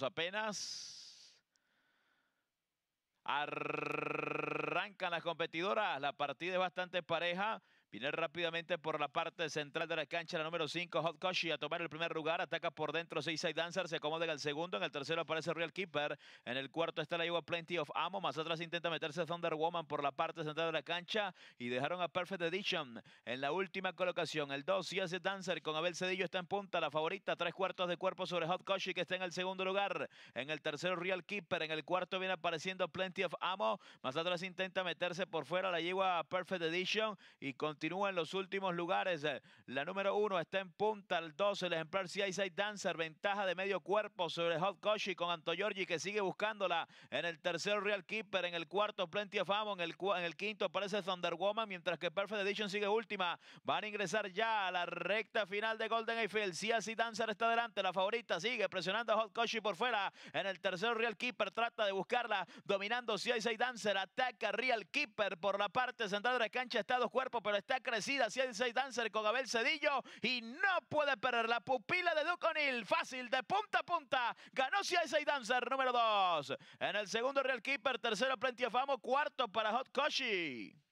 apenas. Arrancan las competidoras. La partida es bastante pareja. Viene rápidamente por la parte central de la cancha, la número 5, Hot Koshi, a tomar el primer lugar. Ataca por dentro, 6-6 Dancer, se acomoda en el segundo. En el tercero aparece Real Keeper. En el cuarto está la Iowa Plenty of Ammo Más atrás intenta meterse Thunder Woman por la parte central de la cancha. Y dejaron a Perfect Edition en la última colocación. El 2, hace Dancer con Abel Cedillo está en punta. La favorita, tres cuartos de cuerpo sobre Hot Koshi, que está en el segundo lugar. En el tercero, Real Keeper. En el cuarto viene apareciendo Plenty of Amo. Más atrás intenta meterse por fuera la Iowa Perfect Edition. Y con continúa en los últimos lugares. Eh, la número uno está en punta, el 2, el ejemplar CI6 Dancer, ventaja de medio cuerpo sobre Hot Koshi con Anto que sigue buscándola en el tercer Real Keeper, en el cuarto Plenty of Ammo, en el, en el quinto aparece Thunder Woman, mientras que Perfect Edition sigue última. Van a ingresar ya a la recta final de Golden Eiffel. CIC Dancer está delante, la favorita sigue presionando a Hot Koshi por fuera. En el tercer Real Keeper trata de buscarla, dominando CI6 Dancer, ataca Real Keeper por la parte central de la cancha, está dos cuerpos, pero está está crecida, 6 Dancer con Abel Cedillo y no puede perder la pupila de Duke O'Neill. Fácil, de punta a punta. Ganó 6 Dancer, número 2. En el segundo Real Keeper, tercero Plenty of Amo, cuarto para Hot Koshi.